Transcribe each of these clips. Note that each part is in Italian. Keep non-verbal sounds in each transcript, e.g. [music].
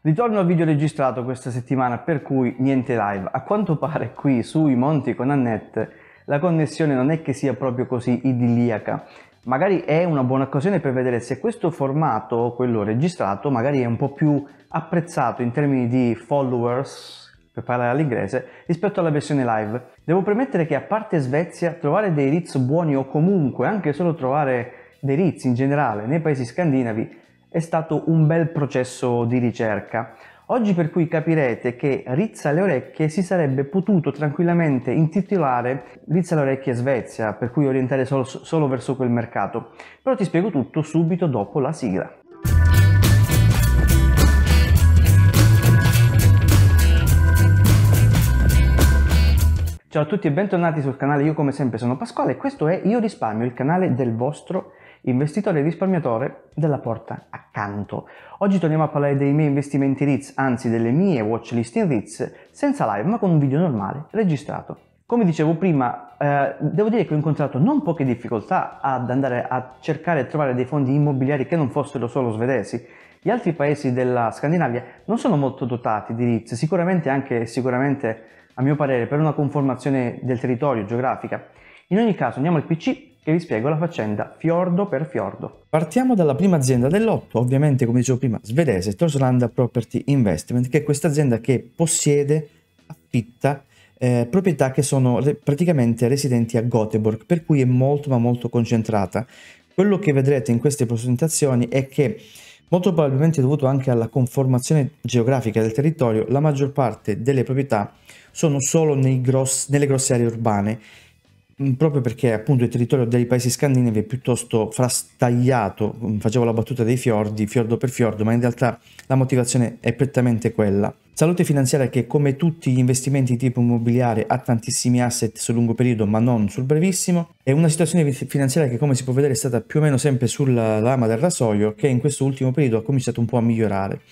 Ritorno al video registrato questa settimana per cui niente live. A quanto pare qui sui monti con Annette la connessione non è che sia proprio così idilliaca. Magari è una buona occasione per vedere se questo formato, quello registrato, magari è un po' più apprezzato in termini di followers, per parlare all'inglese, rispetto alla versione live. Devo premettere che a parte Svezia, trovare dei ritz buoni o comunque anche solo trovare dei Ritz in generale nei paesi scandinavi è stato un bel processo di ricerca. Oggi per cui capirete che Rizza le orecchie si sarebbe potuto tranquillamente intitolare Rizza le orecchie Svezia, per cui orientare solo, solo verso quel mercato. Però ti spiego tutto subito dopo la sigla. Ciao a tutti e bentornati sul canale, io come sempre sono Pasquale e questo è Io risparmio, il canale del vostro canale investitore e risparmiatore della porta accanto. Oggi torniamo a parlare dei miei investimenti REITs, anzi delle mie watchlist in REITs, senza live ma con un video normale registrato. Come dicevo prima, eh, devo dire che ho incontrato non poche difficoltà ad andare a cercare e trovare dei fondi immobiliari che non fossero solo svedesi. Gli altri paesi della Scandinavia non sono molto dotati di REITs, sicuramente anche, sicuramente, a mio parere, per una conformazione del territorio geografica. In ogni caso andiamo al PC e vi spiego la faccenda fiordo per fiordo. Partiamo dalla prima azienda del lotto, ovviamente come dicevo prima, svedese, Torslanda Property Investment, che è questa azienda che possiede, affitta eh, proprietà che sono re praticamente residenti a Göteborg, per cui è molto ma molto concentrata. Quello che vedrete in queste presentazioni è che molto probabilmente dovuto anche alla conformazione geografica del territorio, la maggior parte delle proprietà sono solo gross nelle grosse aree urbane Mm, proprio perché appunto il territorio dei paesi scandinavi è piuttosto frastagliato, mm, facevo la battuta dei fiordi, fiordo per fiordo, ma in realtà la motivazione è prettamente quella. Salute finanziaria che come tutti gli investimenti di tipo immobiliare ha tantissimi asset sul lungo periodo ma non sul brevissimo è una situazione finanziaria che come si può vedere è stata più o meno sempre sulla lama del rasoio che in questo ultimo periodo ha cominciato un po' a migliorare.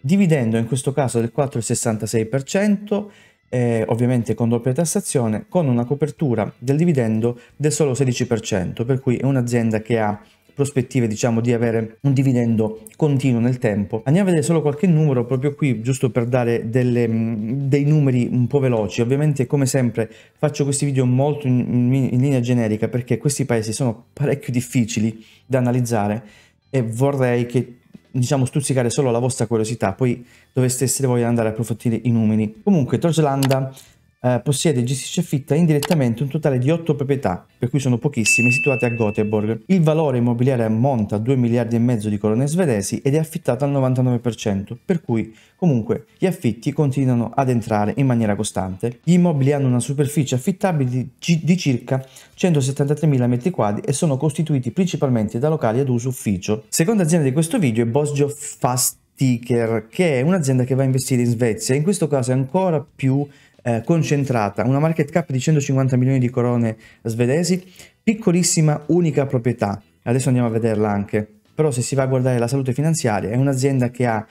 Dividendo in questo caso del 4,66% eh, ovviamente con doppia tassazione, con una copertura del dividendo del solo 16%, per cui è un'azienda che ha prospettive diciamo di avere un dividendo continuo nel tempo andiamo a vedere solo qualche numero proprio qui giusto per dare delle, mm, dei numeri un po' veloci ovviamente come sempre faccio questi video molto in, in, in linea generica perché questi paesi sono parecchio difficili da analizzare e vorrei che diciamo, stuzzicare solo la vostra curiosità, poi dovreste essere voi ad andare a approfondire i numeri. Comunque, Torslanda eh, possiede e gestisce affitta indirettamente un totale di 8 proprietà, per cui sono pochissime, situate a Göteborg. Il valore immobiliare ammonta a 2 miliardi e mezzo di corone svedesi ed è affittato al 99%, per cui comunque gli affitti continuano ad entrare in maniera costante. Gli immobili hanno una superficie affittabile di circa 173.000 m2 e sono costituiti principalmente da locali ad uso ufficio. Seconda azienda di questo video è Bosgio Fast che è un'azienda che va a investire in Svezia, in questo caso è ancora più eh, concentrata, una market cap di 150 milioni di corone svedesi, piccolissima unica proprietà, adesso andiamo a vederla anche, però se si va a guardare la salute finanziaria è un'azienda che ha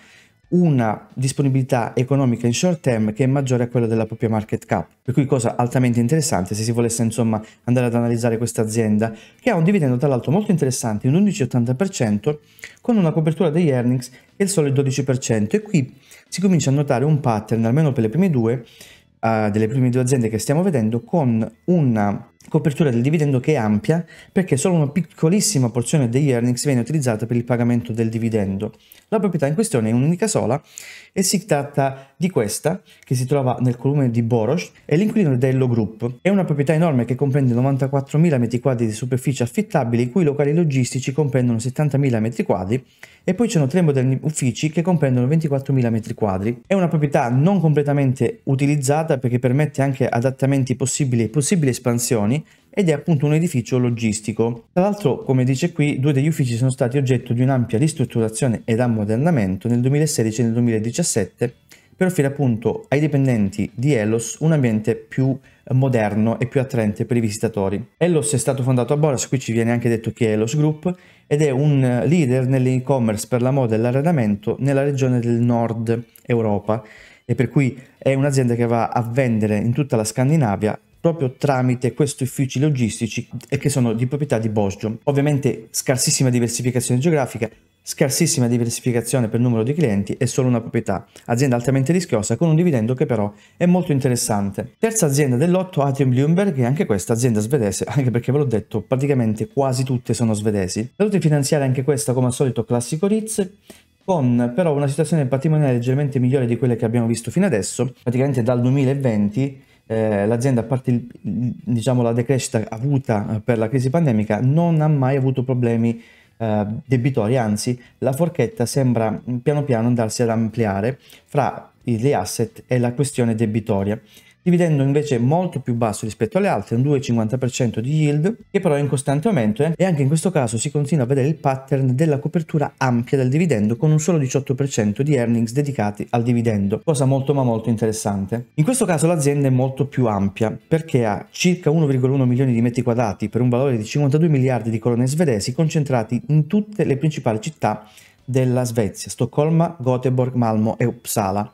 una disponibilità economica in short term che è maggiore a quella della propria market cap, per cui cosa altamente interessante se si volesse insomma andare ad analizzare questa azienda che ha un dividendo tra l'altro molto interessante, un 11,80% con una copertura degli earnings del solo il 12% e qui si comincia a notare un pattern almeno per le prime due uh, delle prime due aziende che stiamo vedendo con una copertura del dividendo che è ampia perché solo una piccolissima porzione degli earnings viene utilizzata per il pagamento del dividendo. La proprietà in questione è un'unica sola e si tratta di questa che si trova nel comune di Boros è l'inquilino dello Group. È una proprietà enorme che comprende 94.000 m2 di superficie affittabili, i cui locali logistici comprendono 70.000 m2 e poi ci sono tre moderni uffici che comprendono 24.000 m2. È una proprietà non completamente utilizzata perché permette anche adattamenti possibili e possibili espansioni ed è appunto un edificio logistico. Tra l'altro, come dice qui, due degli uffici sono stati oggetto di un'ampia ristrutturazione ed ammodernamento nel 2016 e nel 2017 per offrire appunto ai dipendenti di Elos un ambiente più eh, moderno e più attraente per i visitatori. Elos è stato fondato a Boras, qui ci viene anche detto chi è Elos Group, ed è un eh, leader nell'e-commerce per la moda e l'arredamento nella regione del nord Europa e per cui è un'azienda che va a vendere in tutta la Scandinavia proprio tramite questi uffici logistici e che sono di proprietà di Bosgio. Ovviamente scarsissima diversificazione geografica, scarsissima diversificazione per numero di clienti e solo una proprietà. Azienda altamente rischiosa con un dividendo che però è molto interessante. Terza azienda del lotto Atrium Bloomberg e anche questa azienda svedese, anche perché ve l'ho detto praticamente quasi tutte sono svedesi. La Valute finanziarie anche questa come al solito classico Ritz con però una situazione patrimoniale leggermente migliore di quelle che abbiamo visto fino adesso, praticamente dal 2020 eh, l'azienda, a parte il, diciamo, la decrescita avuta eh, per la crisi pandemica, non ha mai avuto problemi eh, debitori, anzi la forchetta sembra piano piano andarsi ad ampliare fra gli asset e la questione debitoria dividendo invece molto più basso rispetto alle altre, un 2,50% di yield, che però è in costante aumento eh? e anche in questo caso si continua a vedere il pattern della copertura ampia del dividendo con un solo 18% di earnings dedicati al dividendo, cosa molto ma molto interessante. In questo caso l'azienda è molto più ampia perché ha circa 1,1 milioni di metri quadrati per un valore di 52 miliardi di corone svedesi concentrati in tutte le principali città della Svezia, Stoccolma, Göteborg, Malmo e Uppsala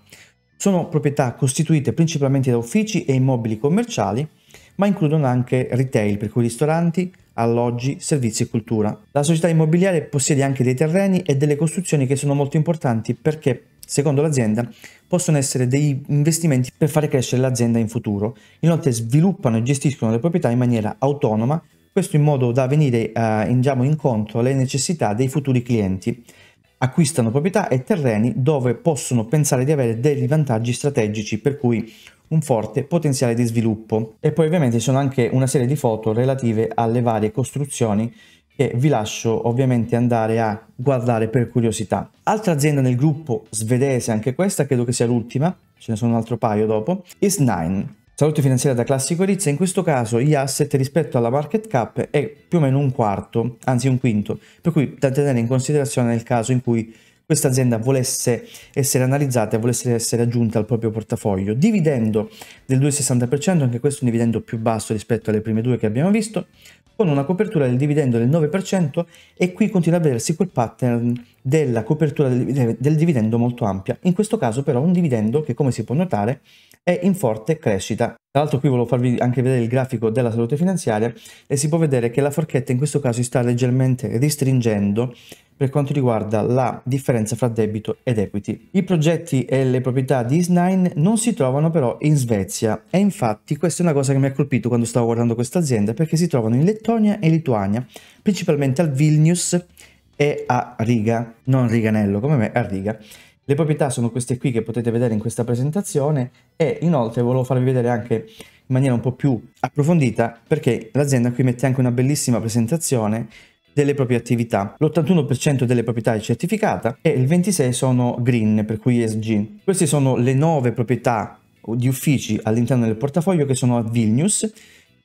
sono proprietà costituite principalmente da uffici e immobili commerciali, ma includono anche retail, per cui ristoranti, alloggi, servizi e cultura. La società immobiliare possiede anche dei terreni e delle costruzioni che sono molto importanti perché, secondo l'azienda, possono essere degli investimenti per fare crescere l'azienda in futuro. Inoltre sviluppano e gestiscono le proprietà in maniera autonoma, questo in modo da venire eh, in, diciamo, incontro alle necessità dei futuri clienti acquistano proprietà e terreni dove possono pensare di avere degli vantaggi strategici per cui un forte potenziale di sviluppo. E poi ovviamente ci sono anche una serie di foto relative alle varie costruzioni che vi lascio ovviamente andare a guardare per curiosità. Altra azienda nel gruppo svedese, anche questa credo che sia l'ultima, ce ne sono un altro paio dopo, is 9 Salute finanziaria da Classico Rizza, in questo caso gli asset rispetto alla market cap è più o meno un quarto, anzi un quinto, per cui da tenere in considerazione nel caso in cui questa azienda volesse essere analizzata e volesse essere aggiunta al proprio portafoglio. Dividendo del 2,60%, anche questo è un dividendo più basso rispetto alle prime due che abbiamo visto, con una copertura del dividendo del 9% e qui continua a vedersi quel pattern della copertura del dividendo molto ampia. In questo caso però un dividendo che come si può notare è in forte crescita. Tra l'altro qui volevo farvi anche vedere il grafico della salute finanziaria e si può vedere che la forchetta in questo caso si sta leggermente restringendo per quanto riguarda la differenza fra debito ed equity. I progetti e le proprietà di IS9 non si trovano però in Svezia e infatti questa è una cosa che mi ha colpito quando stavo guardando questa azienda perché si trovano in Lettonia e Lituania, principalmente al Vilnius e a Riga, non Riganello come me, a Riga. Le proprietà sono queste qui che potete vedere in questa presentazione e inoltre volevo farvi vedere anche in maniera un po' più approfondita perché l'azienda qui mette anche una bellissima presentazione delle proprie attività. L'81% delle proprietà è certificata e il 26% sono green, per cui ESG. Queste sono le nove proprietà di uffici all'interno del portafoglio che sono a Vilnius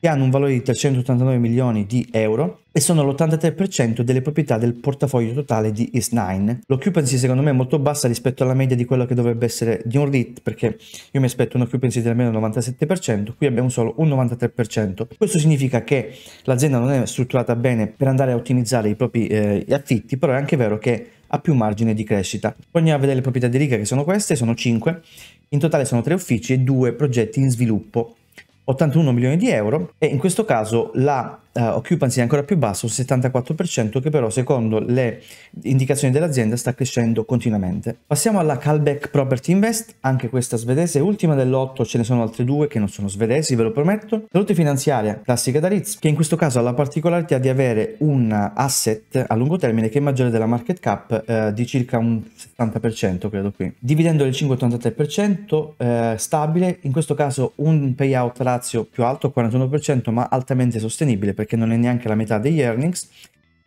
che hanno un valore di 389 milioni di euro e sono l'83% delle proprietà del portafoglio totale di IS9. L'occupancy secondo me è molto bassa rispetto alla media di quello che dovrebbe essere di un REIT perché io mi aspetto un'occupancy del meno 97%, qui abbiamo solo un 93%. Questo significa che l'azienda non è strutturata bene per andare a ottimizzare i propri eh, affitti, però è anche vero che ha più margine di crescita. Poi andiamo a vedere le proprietà di riga che sono queste, sono 5, in totale sono 3 uffici e 2 progetti in sviluppo 81 milioni di euro e in questo caso la uh, occupancy è ancora più basso, un 74%, che però secondo le indicazioni dell'azienda sta crescendo continuamente. Passiamo alla Calbeck Property Invest, anche questa svedese, ultima dell'otto, ce ne sono altre due che non sono svedesi, ve lo prometto. Salute finanziaria, classica da Ritz, che in questo caso ha la particolarità di avere un asset a lungo termine che è maggiore della market cap eh, di circa un 70%, credo qui. Dividendo il 5,83% eh, stabile, in questo caso un payout ratio più alto, 41%, ma altamente sostenibile perché non è neanche la metà degli earnings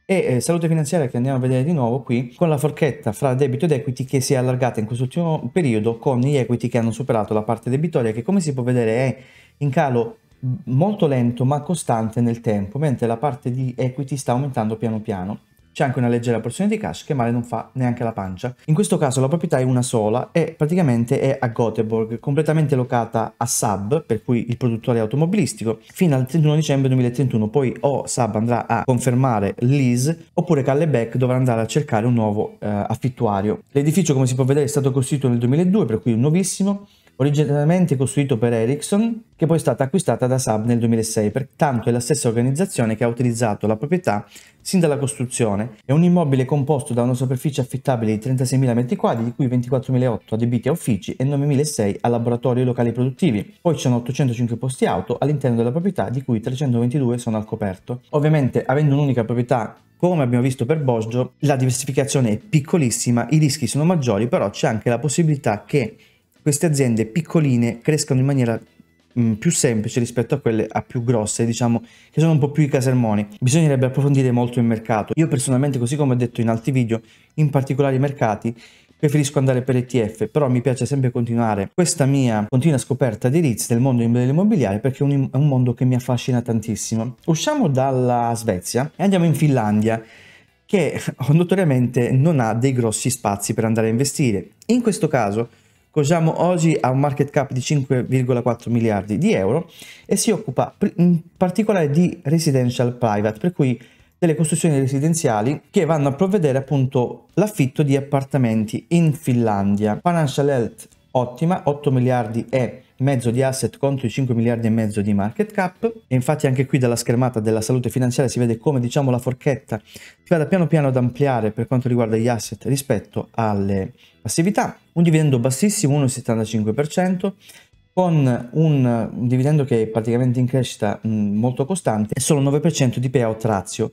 e eh, salute finanziaria che andiamo a vedere di nuovo qui con la forchetta fra debito ed equity che si è allargata in quest'ultimo periodo con gli equity che hanno superato la parte debitoria che come si può vedere è in calo molto lento ma costante nel tempo mentre la parte di equity sta aumentando piano piano c'è anche una leggera porzione di cash che male non fa neanche la pancia. In questo caso la proprietà è una sola e praticamente è a Göteborg, completamente locata a Saab, per cui il produttore automobilistico, fino al 31 dicembre 2031. Poi o Saab andrà a confermare lease oppure Kallebeck dovrà andare a cercare un nuovo eh, affittuario. L'edificio, come si può vedere, è stato costruito nel 2002, per cui è nuovissimo originariamente costruito per Ericsson, che poi è stata acquistata da Saab nel 2006, pertanto è la stessa organizzazione che ha utilizzato la proprietà sin dalla costruzione. È un immobile composto da una superficie affittabile di 36.000 m2, di cui 24.008 adibiti a uffici e 9.006 a laboratori e locali produttivi. Poi ci sono 805 posti auto all'interno della proprietà, di cui 322 sono al coperto. Ovviamente, avendo un'unica proprietà come abbiamo visto per Bosgio, la diversificazione è piccolissima, i rischi sono maggiori, però c'è anche la possibilità che queste aziende piccoline crescono in maniera mh, mm, più semplice rispetto a quelle a più grosse, diciamo, che sono un po' più i casermoni. Bisognerebbe approfondire molto il mercato. Io personalmente, così come ho detto in altri video, in particolari mercati, preferisco andare per ETF, però mi piace sempre continuare questa mia continua scoperta di Ritz del mondo dell'immobiliare perché è un, è un mondo che mi affascina tantissimo. Usciamo dalla Svezia e andiamo in Finlandia che [laughs] notoriamente non ha dei grossi spazi per andare a investire. In questo caso Cosamo oggi ha un market cap di 5,4 miliardi di euro e si occupa in particolare di residential private, per cui delle costruzioni residenziali che vanno a provvedere appunto l'affitto di appartamenti in Finlandia. Financial Health ottima, 8 miliardi e mezzo di asset contro i 5 miliardi e mezzo di market cap e infatti anche qui dalla schermata della salute finanziaria si vede come diciamo la forchetta si vada piano piano ad ampliare per quanto riguarda gli asset rispetto alle passività un dividendo bassissimo 1,75% con un dividendo che è praticamente in crescita molto costante e solo 9% di payout ratio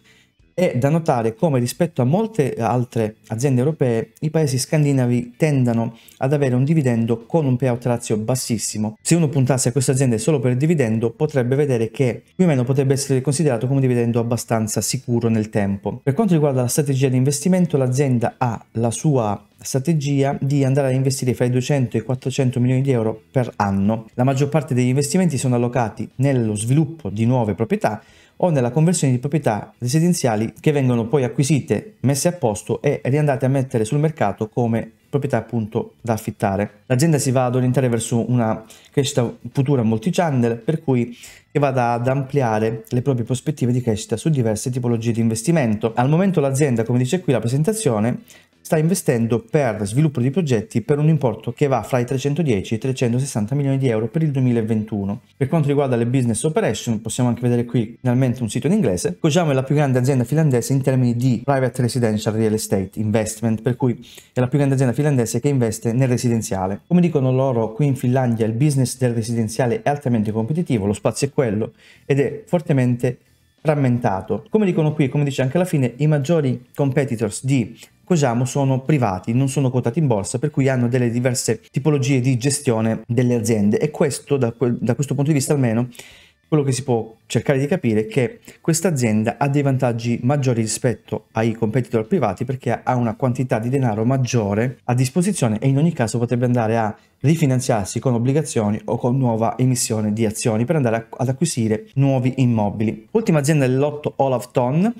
è da notare come rispetto a molte altre aziende europee i paesi scandinavi tendano ad avere un dividendo con un payout ratio bassissimo. Se uno puntasse a queste aziende solo per il dividendo potrebbe vedere che più o meno potrebbe essere considerato come un dividendo abbastanza sicuro nel tempo. Per quanto riguarda la strategia di investimento l'azienda ha la sua strategia di andare a investire fra i 200 e i 400 milioni di euro per anno. La maggior parte degli investimenti sono allocati nello sviluppo di nuove proprietà o nella conversione di proprietà residenziali che vengono poi acquisite, messe a posto e riandate a mettere sul mercato come proprietà appunto da affittare. L'azienda si va ad orientare verso una crescita futura multi-channel per cui che vada ad ampliare le proprie prospettive di crescita su diverse tipologie di investimento. Al momento l'azienda, come dice qui la presentazione, sta investendo per sviluppo di progetti per un importo che va fra i 310 e i 360 milioni di euro per il 2021. Per quanto riguarda le business operation, possiamo anche vedere qui finalmente un sito in inglese. Kojamo è la più grande azienda finlandese in termini di private residential real estate investment, per cui è la più grande azienda finlandese che investe nel residenziale. Come dicono loro, qui in Finlandia il business del residenziale è altamente competitivo, lo spazio è quello ed è fortemente rammentato. Come dicono qui e come dice anche alla fine, i maggiori competitors di Cosiamo sono privati, non sono quotati in borsa, per cui hanno delle diverse tipologie di gestione delle aziende e questo, da, da questo punto di vista almeno, quello che si può cercare di capire è che questa azienda ha dei vantaggi maggiori rispetto ai competitor privati perché ha una quantità di denaro maggiore a disposizione e in ogni caso potrebbe andare a rifinanziarsi con obbligazioni o con nuova emissione di azioni per andare ad acquisire nuovi immobili. Ultima azienda del lotto Olaf Ton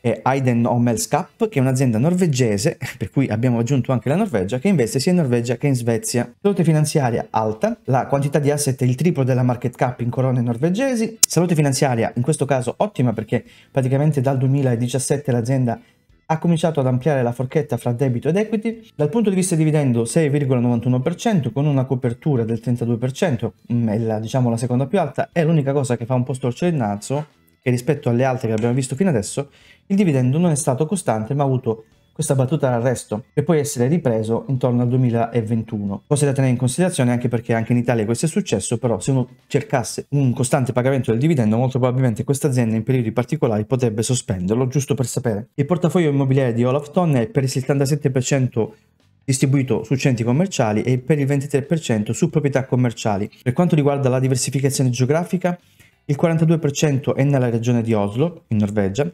è Aiden Ommelskap, che è un'azienda norvegese, [laughs] per cui abbiamo aggiunto anche la Norvegia, che investe sia in Norvegia che in Svezia. Salute finanziaria alta, la quantità di asset è il triplo della market cap in corone norvegesi. Salute finanziaria in questo caso ottima perché praticamente dal 2017 l'azienda ha cominciato ad ampliare la forchetta fra debito ed equity. Dal punto di vista dividendo 6,91% con una copertura del 32%, mm, è la, diciamo la seconda più alta, è l'unica cosa che fa un po' storcere il naso che rispetto alle altre che abbiamo visto fino adesso, il dividendo non è stato costante ma ha avuto questa battuta d'arresto per poi essere ripreso intorno al 2021. Cose da tenere in considerazione anche perché anche in Italia questo è successo, però se uno cercasse un costante pagamento del dividendo molto probabilmente questa azienda in periodi particolari potrebbe sospenderlo, giusto per sapere. Il portafoglio immobiliare di Olaf Ton è per il 77% distribuito su centri commerciali e per il 23% su proprietà commerciali. Per quanto riguarda la diversificazione geografica, il 42% è nella regione di Oslo, in Norvegia,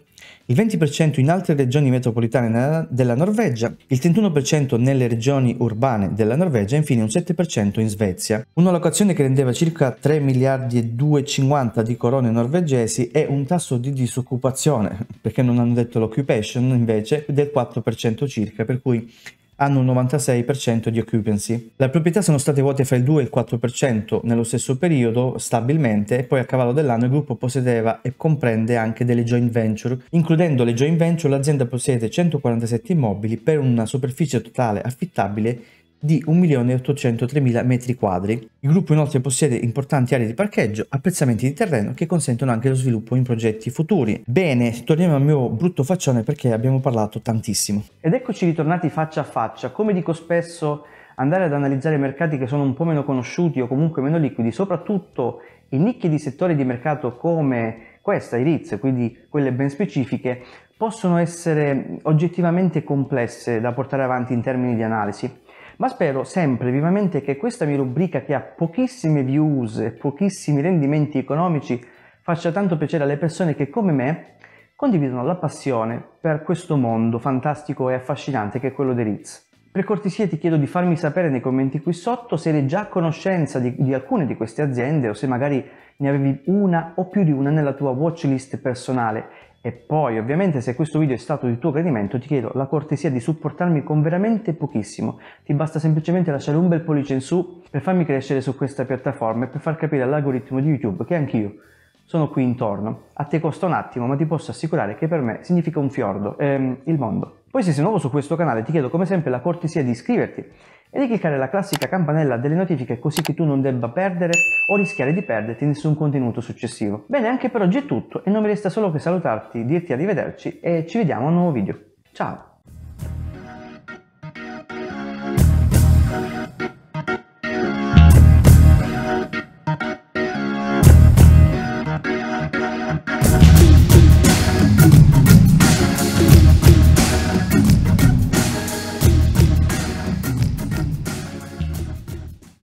il 20% in altre regioni metropolitane della Norvegia, il 31% nelle regioni urbane della Norvegia e infine un 7% in Svezia. Una locazione che rendeva circa 3 miliardi e 2,50 di corone norvegesi e un tasso di disoccupazione, perché non hanno detto l'occupation invece, del 4% circa, per cui hanno un 96% di occupancy. Le proprietà sono state vuote fra il 2 e il 4% nello stesso periodo stabilmente e poi a cavallo dell'anno il gruppo possedeva e comprende anche delle joint venture. Includendo le joint venture l'azienda possiede 147 immobili per una superficie totale affittabile di 1.803.000 m2. Il gruppo inoltre possiede importanti aree di parcheggio, apprezzamenti di terreno che consentono anche lo sviluppo in progetti futuri. Bene, torniamo al mio brutto faccione perché abbiamo parlato tantissimo. Ed eccoci ritornati faccia a faccia. Come dico spesso, andare ad analizzare mercati che sono un po' meno conosciuti o comunque meno liquidi, soprattutto in nicchie di settori di mercato come questa, i RITS, quindi quelle ben specifiche, possono essere oggettivamente complesse da portare avanti in termini di analisi ma spero sempre vivamente che questa mia rubrica che ha pochissime views e pochissimi rendimenti economici faccia tanto piacere alle persone che come me condividono la passione per questo mondo fantastico e affascinante che è quello dei Ritz. Per cortesia ti chiedo di farmi sapere nei commenti qui sotto se eri già a conoscenza di, di, alcune di queste aziende o se magari ne avevi una o più di una nella tua watch list personale e poi, ovviamente, se questo video è stato di tuo gradimento, ti chiedo la cortesia di supportarmi con veramente pochissimo. Ti basta semplicemente lasciare un bel pollice in su per farmi crescere su questa piattaforma e per far capire all'algoritmo di YouTube che anch'io sono qui intorno. A te costa un attimo, ma ti posso assicurare che per me significa un fiordo, ehm, il mondo. Poi se sei nuovo su questo canale ti chiedo come sempre la cortesia di iscriverti e di cliccare la classica campanella delle notifiche così che tu non debba perdere o rischiare di perderti nessun contenuto successivo. Bene, anche per oggi è tutto e non mi resta solo che salutarti, dirti arrivederci e ci vediamo a un nuovo video. Ciao!